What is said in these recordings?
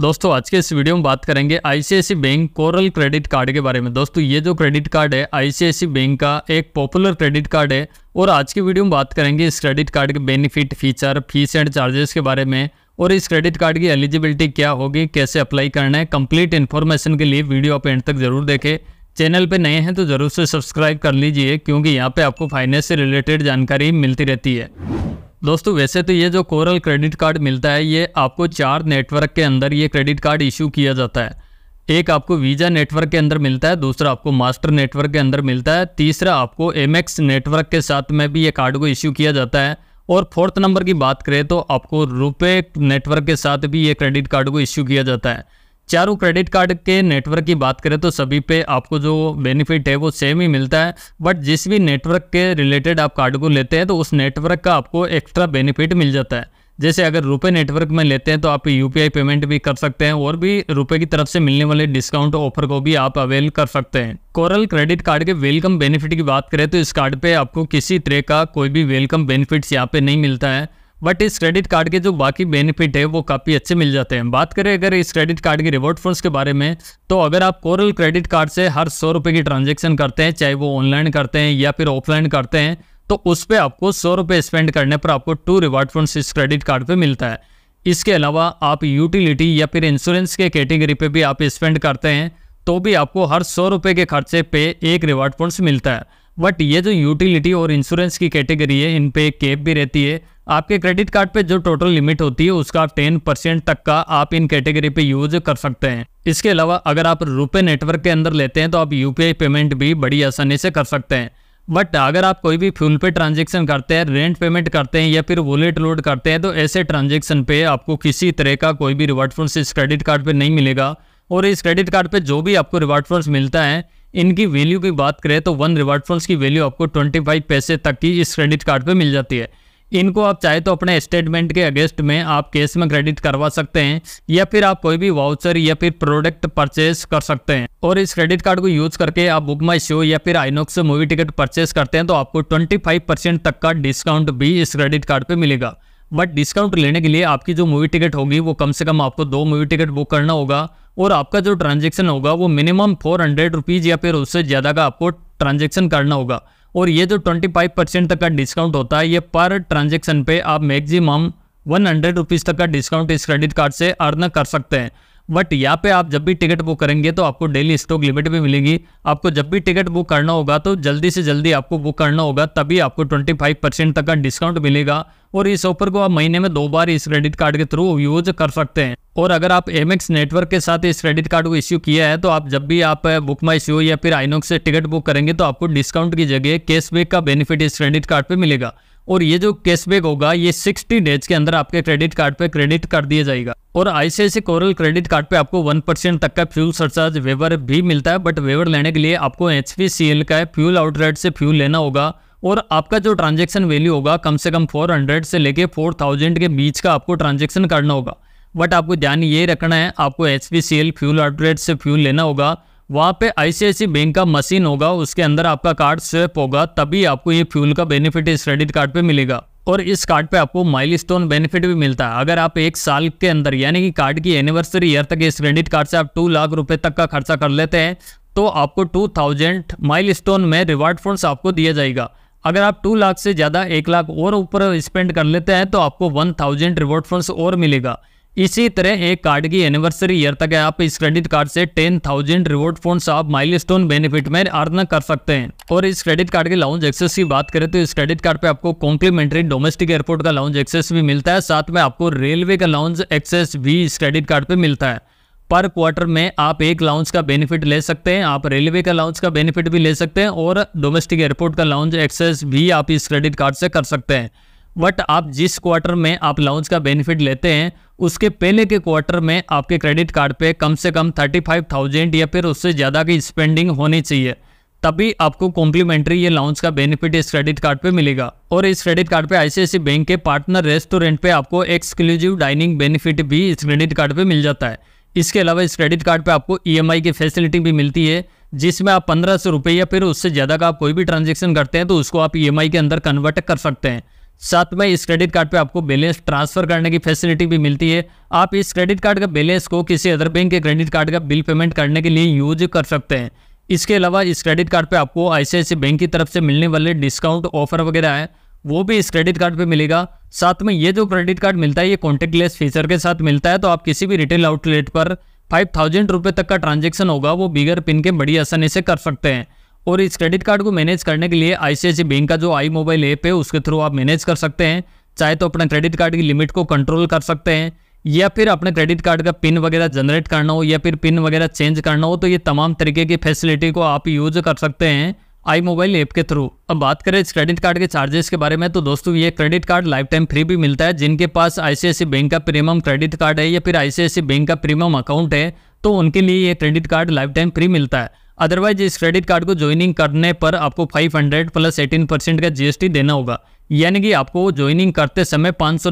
दोस्तों आज के इस वीडियो में बात करेंगे I C I C I bank coral credit card के बारे में दोस्तों ये जो क्रेडिट कार्ड है आईसीआईसी बैंक का एक पॉपुलर क्रेडिट कार्ड है और आज की वीडियो में बात करेंगे इस क्रेडिट कार्ड के benefit feature fees and charges के बारे में और इस क्रेडिट कार्ड की एलिजिबिलिटी क्या होगी कैसे अप्लाई करना है कंप्लीट इन्फॉर्मेशन के लिए वीडियो आप एंड तक जरूर देखें चैनल पर नए हैं तो ज़रूर से सब्सक्राइब कर लीजिए क्योंकि यहाँ पर आपको फाइनेंस से रिलेटेड जानकारी मिलती रहती है दोस्तों वैसे तो ये जो कोरल क्रेडिट कार्ड मिलता है ये आपको चार नेटवर्क के अंदर ये क्रेडिट कार्ड इशू किया जाता है एक आपको वीज़ा नेटवर्क के अंदर मिलता है दूसरा आपको मास्टर नेटवर्क के अंदर मिलता है तीसरा आपको एम नेटवर्क के साथ में भी ये कार्ड को इशू किया जाता है और फोर्थ नंबर की बात करें तो आपको रुपए नेटवर्क के साथ भी ये क्रेडिट कार्ड को इश्यू किया जाता है चारों क्रेडिट कार्ड के नेटवर्क की बात करें तो सभी पे आपको जो बेनिफिट है वो सेम ही मिलता है बट जिस भी नेटवर्क के रिलेटेड आप कार्ड को लेते हैं तो उस नेटवर्क का आपको एक्स्ट्रा बेनिफिट मिल जाता है जैसे अगर रुपए नेटवर्क में लेते हैं तो आप यू पेमेंट भी कर सकते हैं और भी रुपए की तरफ से मिलने वाले डिस्काउंट ऑफर को भी आप अवेल कर सकते हैं कोरल क्रेडिट कार्ड के वेलकम बेनिफिट की बात करें तो इस कार्ड पे आपको किसी तरह का कोई भी वेलकम बेनिफिट्स यहाँ पे नहीं मिलता है बट इस क्रेडिट कार्ड के जो बाकी बेनिफिट है वो काफ़ी अच्छे मिल जाते हैं बात करें अगर इस क्रेडिट कार्ड के रिवॉर्ड फंड्स के बारे में तो अगर आप कोरल क्रेडिट कार्ड से हर सौ रुपये की ट्रांजेक्शन करते हैं चाहे वो ऑनलाइन करते हैं या फिर ऑफलाइन करते हैं तो उस पर आपको सौ रुपये स्पेंड करने पर आपको टू रिवार्ड फंड्स इस क्रेडिट कार्ड पर मिलता है इसके अलावा आप यूटिलिटी या फिर इंश्योरेंस के कैटेगरी पर भी आप स्पेंड करते हैं तो भी आपको हर सौ रुपये के खर्चे पे एक रिवॉर्ड फंड्स मिलता है बट ये जो यूटिलिटी और इंश्योरेंस की कैटेगरी है इन पे कैप भी रहती है आपके क्रेडिट कार्ड पे जो टोटल लिमिट होती है उसका आप टेन परसेंट तक का आप इन कैटेगरी पे यूज कर सकते हैं इसके अलावा अगर आप रुपए नेटवर्क के अंदर लेते हैं तो आप यूपीआई पेमेंट भी बड़ी आसानी से कर सकते हैं बट अगर आप कोई भी फ्यूल पे ट्रांजेक्शन करते हैं रेंट पेमेंट करते हैं या फिर वॉलेट लोड करते हैं तो ऐसे ट्रांजेक्शन पे आपको किसी तरह का कोई भी रिवार्ड फंड इस क्रेडिट कार्ड पर नहीं मिलेगा और इस क्रेडिट कार्ड पर जो भी आपको रिवार्ड फंड मिलता है इनकी वैल्यू की बात करें तो वन रिवार्ड फंड की वैल्यू आपको ट्वेंटी फाइव पैसे तक की इस क्रेडिट कार्ड पर मिल जाती है इनको आप चाहे तो अपने स्टेटमेंट के अगेंस्ट में आप केस में क्रेडिट करवा सकते हैं या फिर आप कोई भी वाउचर या फिर प्रोडक्ट परचेस कर सकते हैं और इस क्रेडिट कार्ड को यूज करके आप बुक माई शो या फिर आइनोक्स से मूवी टिकट परचेस करते हैं तो आपको 25% तक का डिस्काउंट भी इस क्रेडिट कार्ड पर मिलेगा बट डिस्काउंट लेने के लिए आपकी जो मूवी टिकट होगी वो कम से कम आपको दो मूवी टिकट बुक करना होगा और आपका जो ट्रांजेक्शन होगा वो मिनिमम फोर हंड्रेड रुपीज़ या फिर उससे ज़्यादा का आपको ट्रांजेक्शन करना होगा और ये जो 25 परसेंट तक का डिस्काउंट होता है ये पर ट्रांजेक्शन पे आप मैक्सिमम वन हंड्रेड रुपीज़ तक का डिस्काउंट इस क्रेडिट कार्ड से अर्न कर सकते हैं बट यहाँ पे आप जब भी टिकट बुक करेंगे तो आपको डेली स्टॉक लिमिट भी मिलेगी आपको जब भी टिकट बुक करना होगा तो जल्दी से जल्दी आपको बुक करना होगा तभी आपको 25 परसेंट तक का डिस्काउंट मिलेगा और इस ऑफर को आप महीने में दो बार इस क्रेडिट कार्ड के थ्रू यूज कर सकते हैं और अगर आप एम नेटवर्क के साथ इस क्रेडिट कार्ड को इश्यू किया है तो आप जब भी आप बुक माई शो या फिर आइनोक से टिकट बुक करेंगे तो आपको डिस्काउंट की जगह कैशबैक का बेनिफिट इस क्रेडिट कार्ड पर मिलेगा और ये जो कैशबैक होगा ये 60 डेज के अंदर आपके क्रेडिट कार्ड पे क्रेडिट कर दिया जाएगा और आईसीआईसी कोरल क्रेडिट कार्ड पे आपको 1 परसेंट तक का फ्यूल सरचार्ज वेवर भी मिलता है बट वेवर लेने के लिए आपको एच का फ्यूल आउटलेट से फ्यूल लेना होगा और आपका जो ट्रांजेक्शन वैल्यू होगा कम से कम फोर से लेके फोर के बीच का आपको ट्रांजेक्शन करना होगा बट आपको ध्यान ये रखना है आपको एच फ्यूल आउटलेट से फ्यूल लेना होगा वहाँ पे आईसीआईसी बैंक का मशीन होगा उसके अंदर आपका कार्ड स्वेप होगा तभी आपको ये फ्यूल का बेनिफिट इस क्रेडिट कार्ड पे मिलेगा और इस कार्ड पे आपको माइलस्टोन बेनिफिट भी मिलता है अगर आप एक साल के अंदर यानी कि कार्ड की एनिवर्सरी ईयर तक इस क्रेडिट कार्ड से आप टू लाख रुपए तक का खर्चा कर लेते हैं तो आपको टू थाउजेंड में रिवार्ड फंड आपको दिया जाएगा अगर आप टू लाख से ज़्यादा एक लाख और ऊपर स्पेंड कर लेते हैं तो आपको वन थाउजेंड रिवॉर्ड फंड्स और मिलेगा इसी तरह एक कार्ड की एनिवर्सरी ईयर तक आप इस क्रेडिट कार्ड से टेन थाउजेंड रिवॉर्ड फोन आप माइलस्टोन बेनिफिट में अर्न कर सकते हैं और इस क्रेडिट कार्ड के लाउंज एक्सेस की बात करें तो इस क्रेडिट कार्ड पे आपको कॉम्प्लीमेंट्री डोमेस्टिक एयरपोर्ट का लाउंज एक्सेस भी मिलता है साथ में आपको रेलवे का लाउंज एक्सेस भी इस क्रेडिट कार्ड पर मिलता है पर क्वार्टर में आप एक लाउंज का बेनिफिट ले सकते हैं आप रेलवे का लाउंज का बेनिफिट भी ले सकते हैं और डोमेस्टिक एयरपोर्ट का लाउंज एक्सेस भी आप इस क्रेडिट कार्ड से कर सकते हैं बट आप जिस क्वार्टर में आप लॉन्च का बेनिफिट लेते हैं उसके पहले के क्वार्टर में आपके क्रेडिट कार्ड पे कम से कम थर्टी फाइव थाउजेंड या फिर उससे ज़्यादा की स्पेंडिंग होनी चाहिए तभी आपको कॉम्प्लीमेंट्री ये लॉन्च का बेनिफिट इस क्रेडिट कार्ड पे मिलेगा और इस क्रेडिट कार्ड पे आईसीआईसी बैंक के पार्टनर रेस्टोरेंट पे आपको एक्सक्लूसिव डाइनिंग बेनिफिट भी इस क्रेडिट कार्ड पे मिल जाता है इसके अलावा इस क्रेडिट कार्ड पे आपको ई e की फैसिलिटी भी मिलती है जिसमें आप पंद्रह सौ रुपये या फिर उससे ज़्यादा का आप कोई भी ट्रांजेक्शन करते हैं तो उसको आप ई e के अंदर कन्वर्ट कर सकते हैं साथ में इस क्रेडिट कार्ड पे आपको बैलेंस ट्रांसफर करने की फैसिलिटी भी मिलती है आप इस क्रेडिट कार्ड का बैलेंस को किसी अदर बैंक के क्रेडिट कार्ड का बिल पेमेंट करने के लिए यूज कर सकते हैं इसके अलावा इस क्रेडिट कार्ड पे आपको ऐसे बैंक की तरफ से मिलने वाले डिस्काउंट ऑफर वगैरह है वो भी इस क्रेडिट कार्ड पर मिलेगा साथ में ये जो क्रेडिट कार्ड मिलता है ये कॉन्टेक्टलेस फीचर के साथ मिलता है तो आप किसी भी रिटेल आउटलेट पर फाइव थाउजेंड रुपये तक का ट्रांजेक्शन होगा वो बिगर पिन के बड़ी आसानी से कर सकते हैं और इस क्रेडिट कार्ड को मैनेज करने के लिए आई बैंक का जो आई मोबाइल ऐप है उसके थ्रू आप मैनेज कर सकते हैं चाहे तो अपना क्रेडिट कार्ड की लिमिट को कंट्रोल कर सकते हैं या फिर अपने क्रेडिट कार्ड का पिन वगैरह जनरेट करना हो या फिर पिन वगैरह चेंज करना हो तो ये तमाम तरीके की फैसिलिटी को आप यूज कर सकते हैं आई मोबाइल ऐप के थ्रू अब बात करें इस क्रेडिट कार्ड के चार्जेस के बारे में तो दोस्तों ये credit card lifetime free भी मिलता है जिनके पास आई बैंक का प्रीमियम क्रेडिट कार्ड है या फिर आई बैंक का प्रीमियम अकाउंट है तो उनके लिए ये credit card lifetime free मिलता है अदरवाइज इस क्रेडिट कार्ड को ज्वाइनिंग करने पर आपको 500 प्लस एटीन परसेंट का जीएसटी देना होगा यानी कि आपको ज्वाइनिंग करते समय पाँच सौ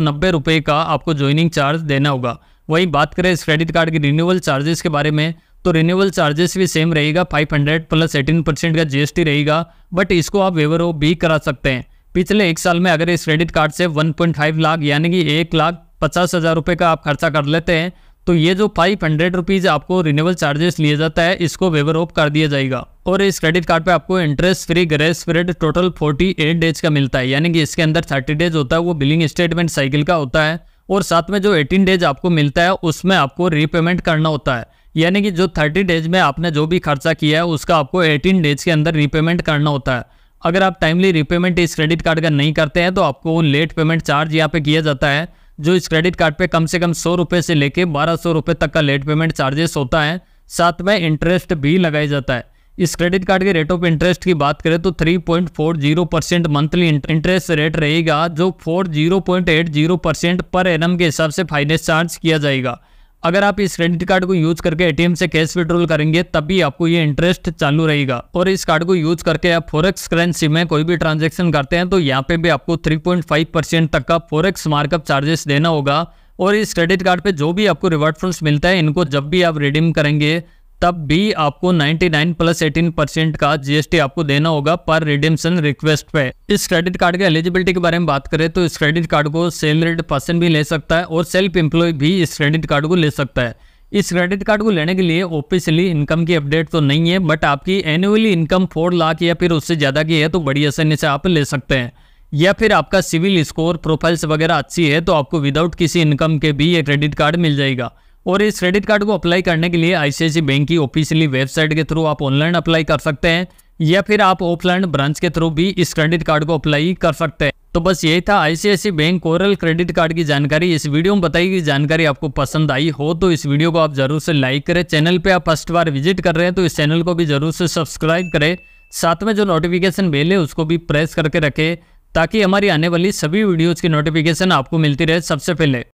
का आपको ज्वाइनिंग चार्ज देना होगा वहीं बात करें इस क्रेडिट कार्ड के रिन्यूअल चार्जेस के बारे में तो रिन्यूअल चार्जेस भी सेम रहेगा 500 प्लस एटीन परसेंट का जीएसटी रहेगा बट इसको आप वेवर ओ भी करा सकते हैं पिछले एक साल में अगर इस क्रेडिट कार्ड से 1.5 लाख यानी कि एक लाख पचास हज़ार रुपये का आप खर्चा कर लेते हैं तो ये जो फाइव हंड्रेड रुपीज़ आपको रिन्यूअल चार्जेस लिया जाता है इसको वेवर ऑफ कर दिया जाएगा और इस क्रेडिट कार्ड पे आपको interest free grace period total forty eight days का मिलता है यानी कि इसके अंदर थर्टी डेज होता है वो बिलिंग स्टेटमेंट साइकिल का होता है और साथ में जो एटीन डेज आपको मिलता है उसमें आपको रीपेमेंट करना होता है यानी कि जो थर्टी डेज में आपने जो भी खर्चा किया है उसका आपको एटीन डेज के अंदर रीपेमेंट करना होता है अगर आप टाइमली रीपेमेंट इस क्रेडिट कार्ड का नहीं करते हैं तो आपको लेट पेमेंट चार्ज यहाँ पे किया जाता है जो इस क्रेडिट कार्ड पे कम से कम सौ रुपये से लेके बारह सौ रुपये तक का लेट पेमेंट चार्जेस होता है साथ में इंटरेस्ट भी लगाया जाता है इस क्रेडिट कार्ड के रेट ऑफ इंटरेस्ट की बात करें तो 3.40 परसेंट मंथली इंटरेस्ट रेट रहेगा जो 40.80 परसेंट पर एनम के हिसाब से फाइनेंस चार्ज किया जाएगा अगर आप इस क्रेडिट कार्ड को यूज करके एटीएम से कैश विड्रॉल करेंगे तभी आपको ये इंटरेस्ट चालू रहेगा और इस कार्ड को यूज करके आप फोरेक्स करेंसी में कोई भी ट्रांजेक्शन करते हैं तो यहाँ पे भी आपको 3.5 परसेंट तक का फोरेक्स मार्कअप चार्जेस देना होगा और इस क्रेडिट कार्ड पे जो भी आपको रिवार्ड फंड्स मिलता है इनको जब भी आप रिडीम करेंगे तब भी आपको 99 प्लस 18 परसेंट का जीएसटी आपको देना होगा पर रिडेमशन रिक्वेस्ट पे इस क्रेडिट कार्ड के एलिजिबिलिटी के बारे में बात करें तो इस क्रेडिट कार्ड को सैलरीड पर्सन भी ले सकता है और सेल्फ एम्प्लॉय भी इस क्रेडिट कार्ड को ले सकता है इस क्रेडिट कार्ड को लेने के लिए ऑफिशियली इनकम की अपडेट तो नहीं है बट आपकी एनुअली इनकम फोर लाख या फिर उससे ज़्यादा की है तो बड़ी आसानी से आप ले सकते हैं या फिर आपका सिविल स्कोर प्रोफाइल्स वगैरह अच्छी है तो आपको विदाउट किसी इनकम के भी ये क्रेडिट कार्ड मिल जाएगा और इस क्रेडिट कार्ड को अप्लाई करने के लिए आई बैंक की ऑफिशियली वेबसाइट के थ्रू आप ऑनलाइन अप्लाई कर सकते हैं या फिर आप ऑफलाइन ब्रांच के थ्रू भी इस क्रेडिट कार्ड को अप्लाई कर सकते हैं तो बस यही था I C I C I bank coral credit card की जानकारी इस वीडियो में बताई गई जानकारी आपको पसंद आई हो तो इस वीडियो को आप जरूर से लाइक करें चैनल पे आप फर्स्ट बार विजिट कर रहे हैं तो इस चैनल को भी जरूर से सब्सक्राइब करें साथ में जो नोटिफिकेशन बेल है उसको भी प्रेस करके रखें ताकि हमारी आने वाली सभी वीडियोज़ की नोटिफिकेशन आपको मिलती रहे सबसे पहले